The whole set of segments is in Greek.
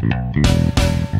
Thank you.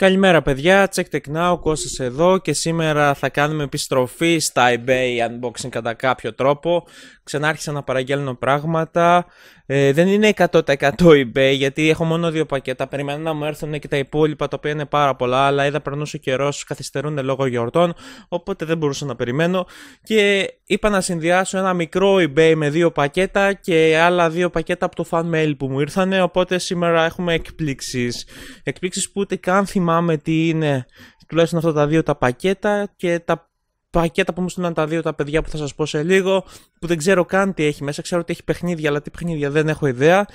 Καλημέρα παιδιά, check tech now, Κώστας εδώ και σήμερα θα κάνουμε επιστροφή στα eBay unboxing κατά κάποιο τρόπο. Ξανάρχισα να παραγγέλνω πράγματα, ε, δεν είναι 100% eBay γιατί έχω μόνο δύο πακέτα, περιμένω να μου έρθουν και τα υπόλοιπα τα οποία είναι πάρα πολλά, αλλά είδα περνούσε καιρό, καθυστερούν λόγω γιορτών, οπότε δεν μπορούσα να περιμένω και είπα να συνδυάσω ένα μικρό eBay με δύο πακέτα και άλλα δύο πακέτα από το fan mail που μου ήρθανε, οπότε σήμερα έχουμε εκπλήξεις, εκπλήξεις που ούτε καν θυμάμαι θυμάμαι τι είναι τουλάχιστον αυτά τα δύο τα πακέτα και τα πακέτα που μου στείλαν τα δύο τα παιδιά που θα σας πω σε λίγο που δεν ξέρω καν τι έχει μέσα, ξέρω ότι έχει παιχνίδια αλλά τι παιχνίδια δεν έχω ιδέα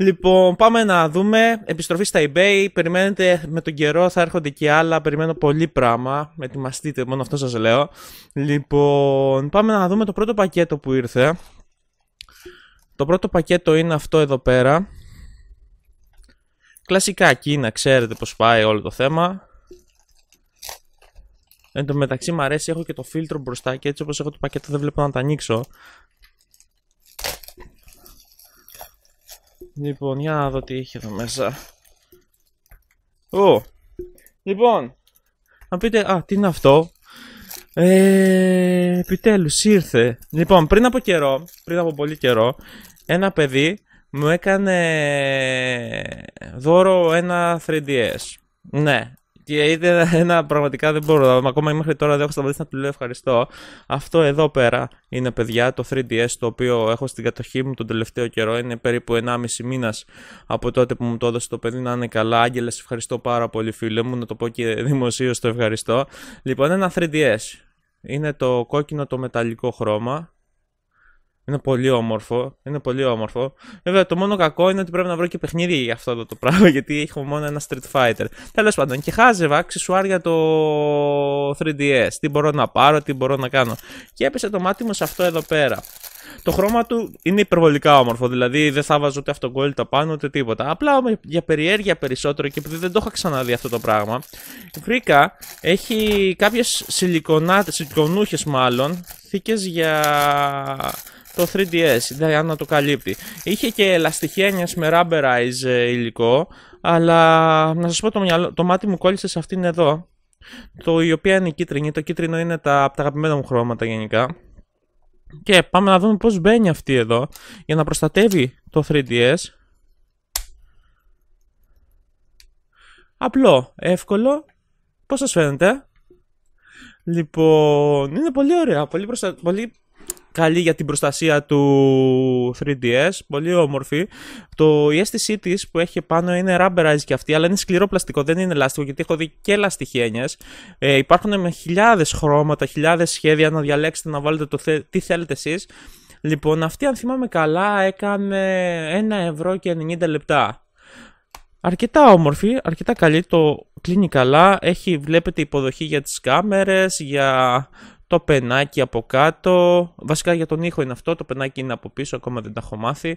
Λοιπόν πάμε να δούμε, επιστροφή στα ebay, περιμένετε με τον καιρό θα έρχονται και άλλα, περιμένω πολύ πράγμα, ετοιμαστείτε μόνο αυτό σας λέω Λοιπόν πάμε να δούμε το πρώτο πακέτο που ήρθε Το πρώτο πακέτο είναι αυτό εδώ πέρα Κλασικά Κίνα, ξέρετε πως πάει όλο το θέμα. Εν τω μεταξύ μου αρέσει, έχω και το φίλτρο μπροστά και έτσι όπως έχω το πακέτο δεν βλέπω να το ανοίξω. Λοιπόν, για να δω τι έχει εδώ μέσα. Ω! Λοιπόν, να πείτε, α, τι είναι αυτό. Ε, επιτέλους ήρθε. Λοιπόν, πριν από καιρό, πριν από πολύ καιρό, ένα παιδί μου έκανε δώρο ένα 3DS. Ναι. Και είδε ένα πραγματικά δεν μπορώ να ακόμα μέχρι τώρα δεν έχω σταματήσει να του λέω ευχαριστώ. Αυτό εδώ πέρα είναι παιδιά το 3DS το οποίο έχω στην κατοχή μου τον τελευταίο καιρό. Είναι περίπου 1,5 μήνας από τότε που μου το έδωσε το παιδί να είναι καλά. Άγγελε, ευχαριστώ πάρα πολύ φίλε μου. Να το πω και δημοσίως το ευχαριστώ. Λοιπόν, ένα 3DS. Είναι το κόκκινο το μεταλλικό χρώμα είναι πολύ όμορφο. Είναι πολύ όμορφο. Βέβαια, το μόνο κακό είναι ότι πρέπει να βρω και παιχνίδι για αυτό το πράγμα, γιατί έχω μόνο ένα Street Fighter. Τέλος πάντων, και χάζευα για το 3DS. Τι μπορώ να πάρω, τι μπορώ να κάνω. Και έπεσε το μάτι μου σε αυτό εδώ πέρα. Το χρώμα του είναι υπερβολικά όμορφο, δηλαδή δεν θα βάζω ούτε αυτοκόλλητα πάνω ούτε τίποτα. Απλά για περιέργεια περισσότερο και επειδή δεν το είχα ξαναδεί αυτό το πράγμα, βρήκα έχει κάποιες σιλικονούχες μάλλον θήκες για το 3DS, δηλαδή να το καλύπτει. Είχε και ελαστιχένιας με rubberize ε, υλικό, αλλά να σας πω το, μυαλό, το μάτι μου κόλλησε σε αυτήν εδώ, το, η οποία είναι η κίτρινη, το κίτρινο είναι τα, από τα αγαπημένα μου χρώματα γενικά. Και πάμε να δούμε πώς μπαίνει αυτή εδώ, για να προστατεύει το 3DS. Απλό, εύκολο. Πώς σας φαίνεται? Λοιπόν, είναι πολύ ωραία, πολύ, προστα... πολύ καλή για την προστασία του 3DS, πολύ όμορφη. Το, η αίσθησή της που έχει πάνω είναι rubberized και αυτή, αλλά είναι σκληρό πλαστικό, δεν είναι ελάστικο, γιατί έχω δει και λαστιχένιες. Ε, υπάρχουν με χιλιάδες χρώματα, χιλιάδες σχέδια να διαλέξετε να βάλετε το τι θέλετε εσείς. Λοιπόν, αυτή αν θυμάμαι καλά έκανε 1 ευρώ και 90 λεπτά. Αρκετά όμορφη, αρκετά καλή, το κλείνει καλά, έχει βλέπετε υποδοχή για τις κάμερες, για το πενάκι από κάτω, βασικά για τον ήχο είναι αυτό, το πενάκι είναι από πίσω, ακόμα δεν τα έχω μάθει.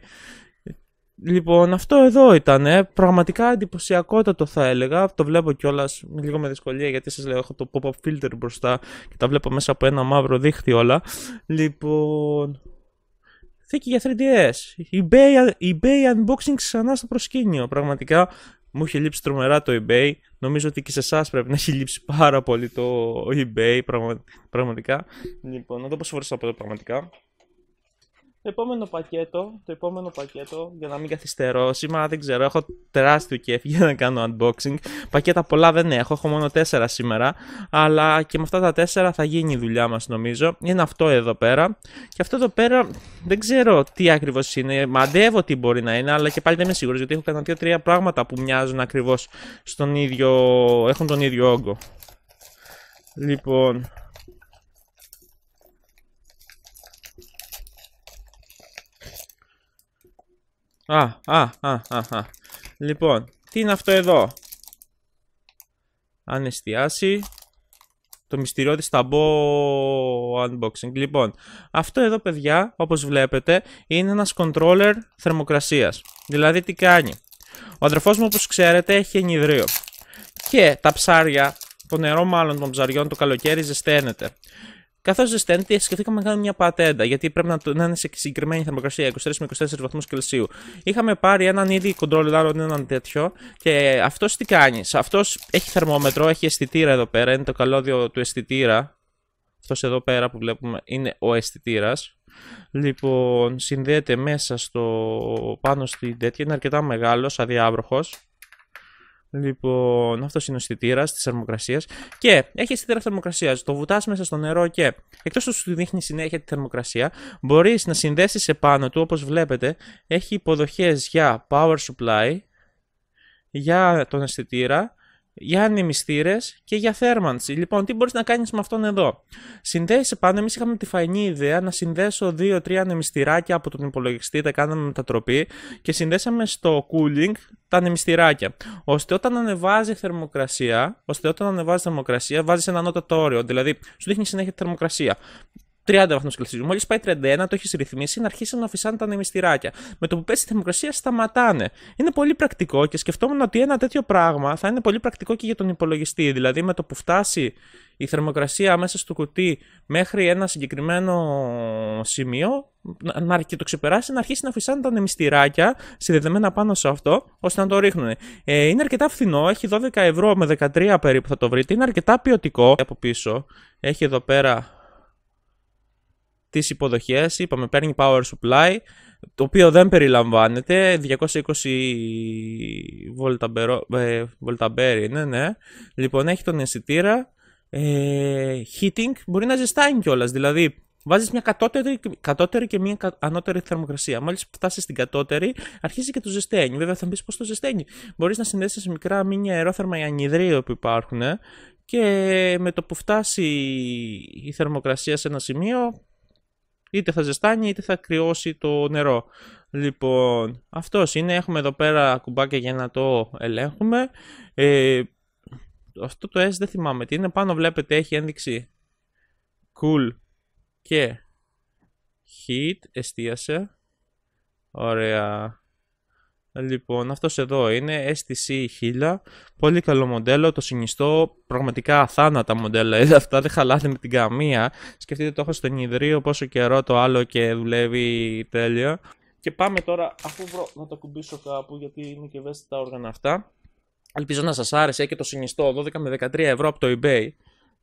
Λοιπόν, αυτό εδώ ήταν. Ε. Πραγματικά εντυπωσιακότατο θα έλεγα. Το βλέπω κιόλας λίγο με δυσκολία γιατί σας λέω: Έχω το pop-up filter μπροστά και τα βλέπω μέσα από ένα μαύρο δίχτυ όλα. Λοιπόν. Θήκη για 3DS. η eBay unboxing ξανά στο προσκήνιο. Πραγματικά μου έχει λείψει τρομερά το eBay. Νομίζω ότι και σε εσάς πρέπει να έχει λείψει πάρα πολύ το eBay. Πραγματικά. Λοιπόν, να δω πόσε φορέ θα πω πραγματικά. Το επόμενο πακέτο, το επόμενο πακέτο, για να μην καθυστερώ, σήμερα δεν ξέρω, έχω τεράστιο κέφι για να κάνω unboxing. Πακέτα πολλά δεν έχω, έχω μόνο τέσσερα σήμερα, αλλά και με αυτά τα τέσσερα θα γίνει η δουλειά μας νομίζω. Είναι αυτό εδώ πέρα και αυτό εδώ πέρα δεν ξέρω τι ακριβώς είναι, μαντεύω τι μπορεί να είναι, αλλά και πάλι δεν είμαι σίγουρος γιατί έχω κανένα δύο-τρία πράγματα που μοιάζουν ακριβώς στον ίδιο, έχουν τον ίδιο όγκο. Λοιπόν, Α, α, α, α, Λοιπόν, τι είναι αυτό εδώ. Αν εστιάσει. Το μυστηριό της ταμπό unboxing. Λοιπόν, αυτό εδώ παιδιά, όπως βλέπετε, είναι ένας controller θερμοκρασίας. Δηλαδή τι κάνει. Ο αδερφός μου, όπως ξέρετε, έχει ενιδρύο. Και τα ψάρια, το νερό μάλλον των ψαριών το καλοκαίρι ζεσταίνεται. Καθώς ζεσταίνεται, σκεφτήκαμε να κάνουμε μια πατέντα, γιατί πρέπει να, να είναι σε συγκεκριμένη θερμοκρασία, 23 με 24 βαθμούς Κελσίου. Είχαμε πάρει έναν ήδη κοντρολάρο, έναν τέτοιο, και αυτός τι κάνει. Αυτός έχει θερμόμετρο, έχει αισθητήρα εδώ πέρα, είναι το καλώδιο του αισθητήρα. Αυτός εδώ πέρα που βλέπουμε είναι ο αισθητήρας. Λοιπόν, συνδέεται μέσα στο πάνω στην τέτοια, είναι αρκετά μεγάλος, αδιάβροχος. Λοιπόν, αυτός είναι ο αισθητήρας της θερμοκρασίας. Και έχει αισθητήρα θερμοκρασίας. Το βουτάς μέσα στο νερό και εκτός του σου δείχνει συνέχεια τη θερμοκρασία, μπορείς να συνδέσεις επάνω του, όπως βλέπετε, έχει υποδοχές για power supply, για τον αισθητήρα για ανεμιστήρες και για θέρμανση. Λοιπόν, τι μπορείς να κάνεις με αυτόν εδώ. Συνδέει πάνω. Εμείς είχαμε τη φανή ιδέα να συνδέσω 2-3 ανεμιστηράκια από τον υπολογιστή, τα κάναμε μετατροπή και συνδέσαμε στο cooling τα ανεμιστηράκια. Ώστε όταν ανεβάζει θερμοκρασία, ώστε όταν ανεβάζει θερμοκρασία, βάζεις ένα ανώτατο όριο. Δηλαδή, σου δείχνει συνέχεια τη θερμοκρασία. 30 βαθμούς Κελσίου. Μόλις πάει 31, το έχεις ρυθμίσει να αρχίσει να αφισάνε τα νεμιστηράκια. Με το που πέσει η θερμοκρασία, σταματάνε. Είναι πολύ πρακτικό και σκεφτόμουν ότι ένα τέτοιο πράγμα θα είναι πολύ πρακτικό και για τον υπολογιστή. Δηλαδή, με το που φτάσει η θερμοκρασία μέσα στο κουτί μέχρι ένα συγκεκριμένο σημείο, να, και το ξεπεράσει, να αρχίσει να φυσάνε τα νεμιστηράκια συνδεδεμένα πάνω σε αυτό, ώστε να το ρίχνουν. Ε, είναι αρκετά φθηνό, έχει 12 ευρώ με 13 περίπου θα το βρείτε. Είναι αρκετά ποιοτικό από πίσω. Έχει εδώ πέρα τις υποδοχές, είπαμε παίρνει power supply, το οποίο δεν περιλαμβάνεται, 220 voltaberry, ε, βολταμπέρι ναι, ναι. Λοιπόν, έχει τον αισθητήρα, ε, heating, μπορεί να ζεστάει κιόλας. δηλαδή βάζεις μια κατώτερη, κατώτερη και μια ανώτερη θερμοκρασία. Μόλις φτάσεις στην κατώτερη, αρχίζει και το ζεσταίνει. Βέβαια, θα μου πώς το ζεσταίνει. Μπορείς να συνδέσεις μικρά μήνυα αερόθερμα ή ανιδρύο που υπάρχουν ε, και με το που φτάσει η θερμοκρασία σε ένα σημείο, Είτε θα ζεστάνει είτε θα κρυώσει το νερό. Λοιπόν, αυτός είναι. Έχουμε εδώ πέρα κουμπάκια για να το ελέγχουμε. Ε, αυτό το S δεν θυμάμαι τι είναι. Πάνω βλέπετε έχει ένδειξη cool και heat. Εστίασε. Ωραία. Λοιπόν, αυτός εδώ είναι STC 1000, πολύ καλό μοντέλο, το συνιστώ, πραγματικά αθάνατα μοντέλα, είδα αυτά δεν χαλάτε με την καμία. Σκεφτείτε το έχω στον ιδρύο πόσο καιρό το άλλο και δουλεύει τέλεια. Και πάμε τώρα, αφού βρω να το κουμπίσω κάπου γιατί είναι και ευαίσθητα όργανα αυτά. Ελπίζω να σας άρεσε και το συνιστώ, 12 με 13 ευρώ από το eBay.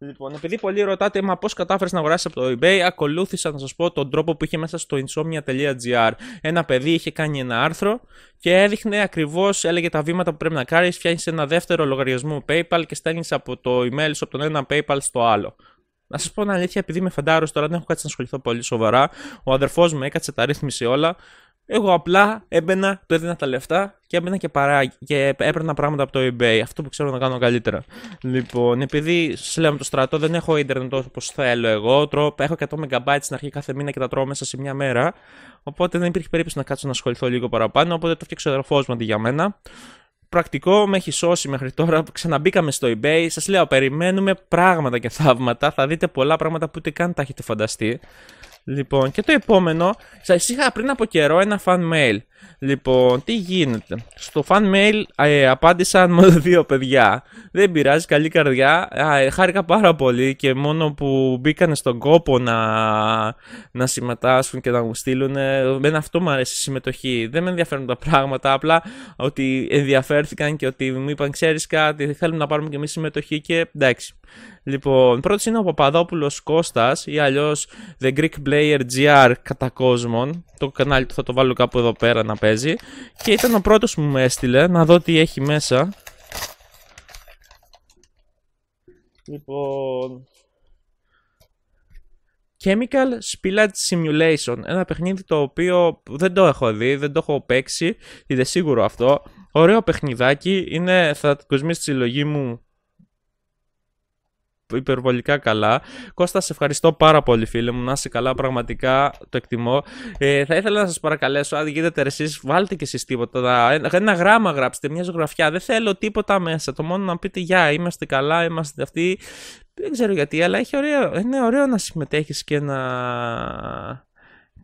Λοιπόν, επειδή πολλοί ρωτάτε, μα πώς κατάφερες να αγοράσεις από το eBay, ακολούθησα να σας πω τον τρόπο που είχε μέσα στο insomnia.gr. Ένα παιδί είχε κάνει ένα άρθρο και έδειχνε ακριβώς, έλεγε τα βήματα που πρέπει να κάνεις. Φτιάχνεις ένα δεύτερο λογαριασμό PayPal και στέλνεις από το email σου από τον ένα PayPal στο άλλο. Να σας πω την αλήθεια, επειδή με φαντάρο τώρα, δεν έχω κάτι να ασχοληθώ πολύ σοβαρά. Ο αδερφός μου έκατσε, τα ρύθμιση όλα. Εγώ απλά έμπαινα, το έδινα τα λεφτά και έμπαινα και, παρά, και έπαιρνα πράγματα από το eBay. Αυτό που ξέρω να κάνω καλύτερα. Λοιπόν, επειδή σας λέω με το στρατό δεν έχω ίντερνετ όπω θέλω εγώ. Τρώω, έχω 100 MB στην αρχή κάθε μήνα και τα τρώω μέσα σε μια μέρα. Οπότε δεν υπήρχε περίπτωση να κάτσω να ασχοληθώ λίγο παραπάνω. Οπότε το φτιάξω ο μου αντί για μένα. Πρακτικό, με έχει σώσει μέχρι τώρα. Ξαναμπήκαμε στο eBay. Σας λέω, περιμένουμε πράγματα και θαύματα. Θα δείτε πολλά πράγματα που ούτε καν τα έχετε φανταστεί. Λοιπόν, και το επόμενο, σας είχα πριν από καιρό ένα fan mail Λοιπόν, τι γίνεται. Στο fan mail ε, απάντησαν μόνο δύο παιδιά. Δεν πειράζει, καλή καρδιά. Ε, χάρηκα πάρα πολύ και μόνο που μπήκανε στον κόπο να, να συμμετάσχουν και να μου στείλουν. Με αυτό μου αρέσει η συμμετοχή. Δεν με ενδιαφέρουν τα πράγματα. Απλά ότι ενδιαφέρθηκαν και ότι μου είπαν, ξέρεις κάτι, θέλουμε να πάρουμε και εμείς συμμετοχή και εντάξει. Λοιπόν, πρώτο είναι ο Παπαδόπουλος Κώστας ή αλλιώς The Greek Player GR κατά κόσμον. Το κανάλι του θα το βάλω κάπου εδώ πέρα να παίζει και ήταν ο πρώτος που μου έστειλε να δω τι έχει μέσα. Λοιπόν... Chemical Spillage Simulation, ένα παιχνίδι το οποίο δεν το έχω δει, δεν το έχω παίξει, είναι σίγουρο αυτό. Ωραίο παιχνιδάκι, είναι, θα κοσμίσει τη συλλογή μου υπερβολικά καλά. Κώστα, σε ευχαριστώ πάρα πολύ, φίλε μου. Να είσαι καλά, πραγματικά το εκτιμώ. Ε, θα ήθελα να σας παρακαλέσω, αν γίνεται εσείς, βάλτε και εσείς τίποτα. Ένα γράμμα γράψτε, μια ζωγραφιά. Δεν θέλω τίποτα μέσα. Το μόνο να πείτε γεια, είμαστε καλά, είμαστε αυτοί. Δεν ξέρω γιατί, αλλά έχει ωραίο, είναι ωραίο να συμμετέχεις και να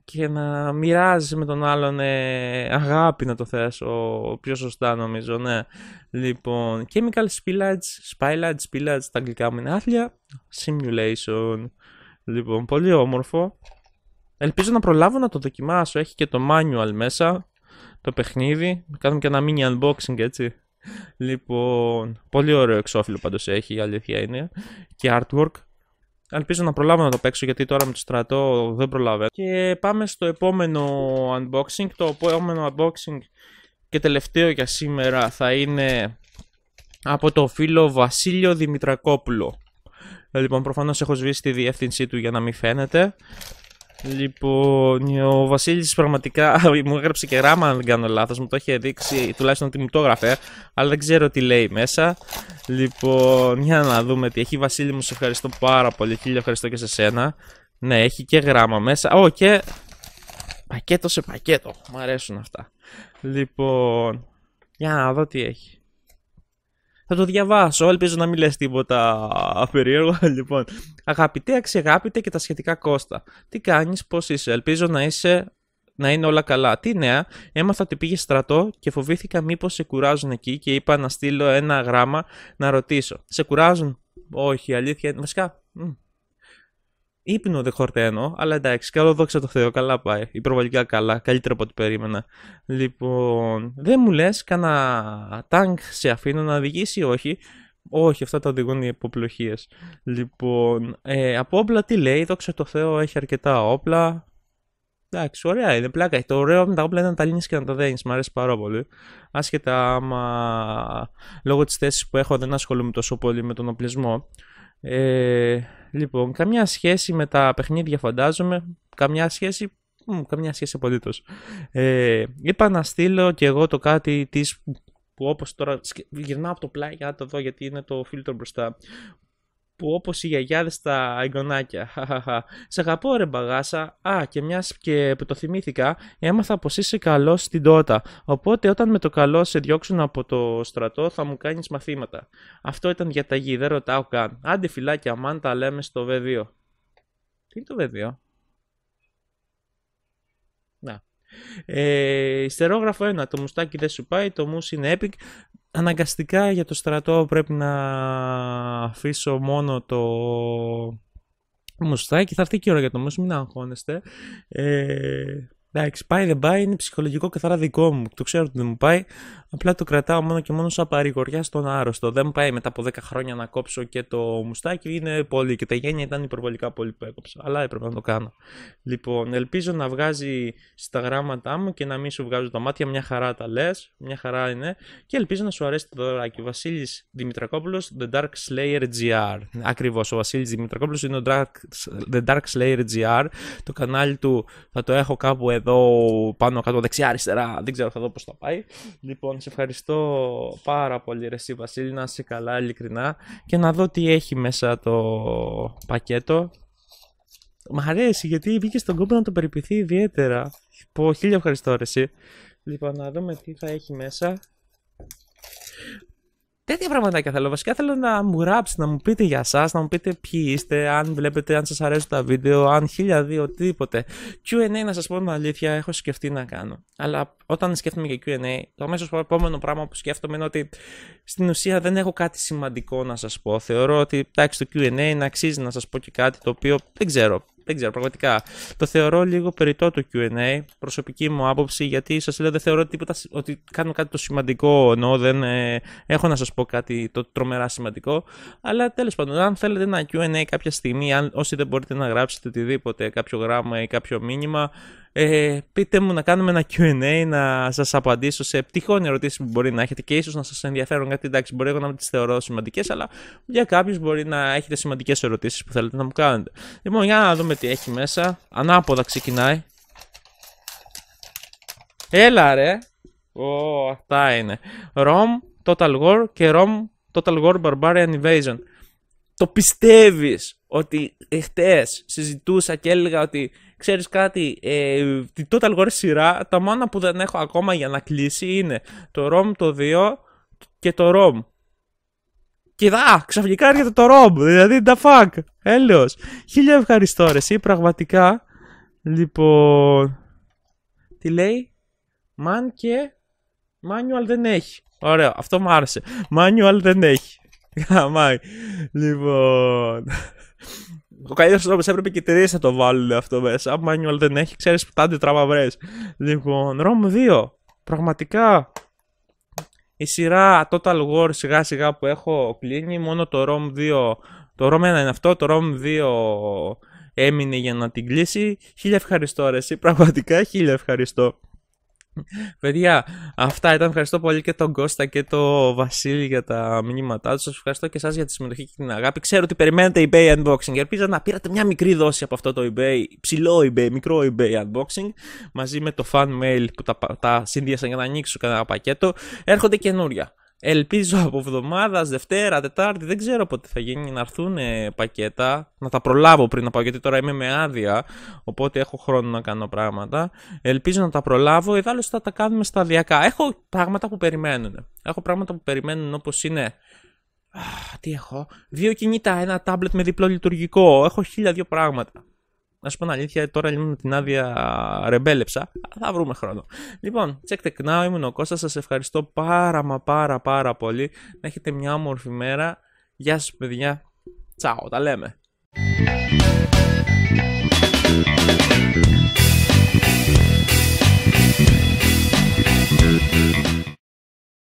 και να μοιράζει με τον άλλον ε, αγάπη να το θέσω πιο σωστά νομίζω, ναι. Λοιπόν, chemical spillage, spillage, spillage, τα αγγλικά μου είναι άθλια, simulation. Λοιπόν, πολύ όμορφο. Ελπίζω να προλάβω να το δοκιμάσω, έχει και το manual μέσα, το παιχνίδι. Κάνουμε και ένα mini unboxing έτσι. Λοιπόν, πολύ ωραίο εξώφυλλο πάντως έχει, η αλήθεια είναι. Και artwork, Ελπίζω να προλάβω να το παίξω γιατί τώρα με το στρατό δεν προλάβω. Και πάμε στο επόμενο unboxing. Το επόμενο unboxing και τελευταίο για σήμερα θα είναι από το φίλο Βασίλειο Δημητρακόπουλο. Ε, λοιπόν, προφανώς έχω σβήσει τη διεύθυνσή του για να μην φαίνεται. Λοιπόν, ο Βασίλης πραγματικά μου έγραψε και ράμα, αν δεν κάνω λάθος. Μου το είχε δείξει, τουλάχιστον ότι μου το έγραφε, αλλά δεν ξέρω τι λέει μέσα. Λοιπόν, για να δούμε τι έχει. Βασίλη, μου σε ευχαριστώ πάρα πολύ. χίλιο ευχαριστώ και σε σένα. Ναι, έχει και γράμμα μέσα. Ω, και. Πακέτο σε πακέτο. Μ' αρέσουν αυτά. Λοιπόν, για να δω τι έχει. Θα το διαβάσω. Ελπίζω να μην λες τίποτα περίεργο. Λοιπόν, αγαπητέ, αξιεγάπητε και τα σχετικά κόστα. Τι κάνεις, πώς είσαι. Ελπίζω να είσαι. Να είναι όλα καλά. Τι νέα, έμαθα ότι πήγες στρατό και φοβήθηκα μήπως σε κουράζουν εκεί και είπα να στείλω ένα γράμμα να ρωτήσω. Σε κουράζουν, Όχι, αλήθεια. Βασικά, Ήπνο δεν χορταίνω, αλλά εντάξει, καλό δόξα το Θεώ, καλά πάει. Η προβολικά καλά, καλύτερα από ό,τι περίμενα. Λοιπόν, δεν μου λες, κανένα τάγκ σε αφήνω να οδηγήσει όχι. Όχι, αυτά τα οδηγούν οι υποπλοχίες. Λοιπόν, ε, από όπλα τι λέει, δόξα το Θεώ, έχει αρκετά όπλα. Εντάξει, ωραία είναι, πλάκα. Το ωραίο με τα όπλα είναι να τα λύνεις και να τα δένεις. Μ' αρέσει πάρα πολύ. Άσχετα άμα λόγω της θέσης που έχω δεν ασχολούμαι τόσο πολύ με τον οπλισμό. Ε, Λοιπόν, καμιά σχέση με τα παιχνίδια φαντάζομαι. Καμιά σχέση. καμιά σχέση απολύτως. Ε, είπα να στείλω και εγώ το κάτι της που όπως τώρα γυρνάω από το πλάι για να το δω γιατί είναι το φίλτρο μπροστά που όπως οι γιαγιάδες στα εγγονάκια. σε αγαπώ ρε μπαγάσα. Α, και μιας και που το θυμήθηκα, έμαθα πως είσαι καλός στην τότα. Οπότε όταν με το καλό σε διώξουν από το στρατό θα μου κάνεις μαθήματα. Αυτό ήταν για διαταγή, δεν ρωτάω καν. Άντε φυλάκια, μάν τα λέμε στο Β2. Τι είναι το Β2? Να. Ε, στερόγραφο 1. Το μουστάκι δεν σου πάει, το μουσ είναι epic αναγκαστικά για το στρατό πρέπει να αφήσω μόνο το μουστάκι. Θα έρθει και η ώρα για το μουσ, μην αγχώνεστε. Ε, Εντάξει, πάει δεν πάει, είναι ψυχολογικό καθαρά δικό μου. Το ξέρω ότι δεν μου πάει. Απλά το κρατάω μόνο και μόνο σαν παρηγοριά στον άρρωστο. Δεν μου πάει μετά από 10 χρόνια να κόψω και το μουστάκι. Είναι πολύ και τα γένια ήταν υπερβολικά πολύ που έκοψα. Αλλά έπρεπε να το κάνω. Λοιπόν, ελπίζω να βγάζει στα γράμματά μου και να μην σου βγάζω τα μάτια. Μια χαρά τα λες, μια χαρά είναι. Και ελπίζω να σου αρέσει το δωράκι. Ο Βασίλης Δημητρακόπουλος, The Dark Slayer GR. Ακριβώς, ο Βασίλης Δημητρακόπουλος είναι ο Dark... The Dark Slayer GR. Το κανάλι του θα το έχω κάπου εδώ εδώ, πάνω κάτω, δεξιά, αριστερά. Δεν ξέρω, θα δω πώς θα πάει. Λοιπόν, σε ευχαριστώ πάρα πολύ, ρε Βασίλη, να είσαι καλά, ειλικρινά και να δω τι έχει μέσα το πακέτο. Μ' αρέσει γιατί βγήκε στον κόμπο να το περιποιηθεί ιδιαίτερα. Πω χίλια ευχαριστώ, Ρεσί. Λοιπόν, να δούμε τι θα έχει μέσα. Τέτοια πραγματάκια θέλω. Βασικά θέλω να μου γράψετε, να μου πείτε για εσά, να μου πείτε ποιοι είστε, αν βλέπετε, αν σας αρέσουν τα βίντεο, αν χίλια δύο, οτιδήποτε. QA, να σας πω την αλήθεια, έχω σκεφτεί να κάνω. Αλλά όταν σκέφτομαι για QA, το αμέσως επόμενο πράγμα που σκέφτομαι είναι ότι στην ουσία δεν έχω κάτι σημαντικό να σας πω. Θεωρώ ότι εντάξει, το QA να αξίζει να σας πω και κάτι το οποίο δεν ξέρω δεν ξέρω, πραγματικά. Το θεωρώ λίγο περιττό το QA, προσωπική μου άποψη, γιατί σας λέω δεν θεωρώ τίποτα, ότι κάνω κάτι το σημαντικό. Ενώ δεν ε, έχω να σας πω κάτι το τρομερά σημαντικό. Αλλά τέλος πάντων, αν θέλετε ένα QA κάποια στιγμή, αν, όσοι δεν μπορείτε να γράψετε οτιδήποτε, κάποιο γράμμα ή κάποιο μήνυμα, ε, πείτε μου να κάνουμε ένα Q&A, να σας απαντήσω σε τυχόν ερωτήσεις που μπορεί να έχετε και ίσως να σας ενδιαφέρουν κάτι, εντάξει, μπορεί εγώ να μην τις θεωρώ σημαντικές, αλλά για κάποιους μπορεί να έχετε σημαντικές ερωτήσεις που θέλετε να μου κάνετε. Λοιπόν, για να δούμε τι έχει μέσα. Ανάποδα ξεκινάει. Έλα ρε! Ω, αυτά είναι. Rom, Total War και ROM, Total War Barbarian Invasion. Το πιστεύεις ότι χτες συζητούσα και έλεγα ότι ξέρεις κάτι, ε, τη Total War σειρά, τα μόνα που δεν έχω ακόμα για να κλείσει είναι το ROM το 2 και το ROM. Και δα, ξαφνικά έρχεται το ROM, δηλαδή the fuck, έλεος. Χίλια ευχαριστώ ρε, εσύ πραγματικά. Λοιπόν, τι λέει, man και manual δεν έχει. Ωραίο, αυτό μου άρεσε. Manual δεν έχει. Γαμάει. Λοιπόν. Ο καλύτερος τρόπος έπρεπε και τρεις να το βάλουν αυτό μέσα. Manual δεν έχει, ξέρεις που τάντε βρες. Λοιπόν, ROM 2. Πραγματικά η σειρά Total War σιγά σιγά που έχω κλείνει. Μόνο το ROM 2. Το ROM 1 είναι αυτό, το ROM 2 έμεινε για να την κλείσει. Χίλια ευχαριστώ, ρε, Πραγματικά χίλια ευχαριστώ. Παιδιά, αυτά ήταν. Ευχαριστώ πολύ και τον Κώστα και τον Βασίλη για τα μηνύματά τους. Σας ευχαριστώ και εσάς για τη συμμετοχή και την αγάπη. Ξέρω ότι περιμένετε eBay unboxing. Ελπίζω να πήρατε μια μικρή δόση από αυτό το eBay, ψηλό eBay, μικρό eBay unboxing, μαζί με το fan mail που τα, τα σύνδυασαν για να ανοίξω κανένα πακέτο. Έρχονται καινούρια. Ελπίζω από εβδομάδας, Δευτέρα, Τετάρτη, δεν ξέρω πότε θα γίνει να έρθουν πακέτα. Να τα προλάβω πριν να πάω, γιατί τώρα είμαι με άδεια. Οπότε έχω χρόνο να κάνω πράγματα. Ελπίζω να τα προλάβω. Ιδάλω θα τα κάνουμε σταδιακά. Έχω πράγματα που περιμένουν. Έχω πράγματα που περιμένουν όπως είναι. τι έχω. Δύο κινητά, ένα τάμπλετ με διπλό λειτουργικό. Έχω χίλια δύο πράγματα να σου πω αλήθεια, τώρα λίγο με την άδεια ρεμπέλεψα. Θα βρούμε χρόνο. Λοιπόν, check the now, ήμουν ο Κώστας. Σας ευχαριστώ πάρα μα πάρα πάρα πολύ. Να έχετε μια όμορφη μέρα. Γεια σας παιδιά. τσάου, τα λέμε.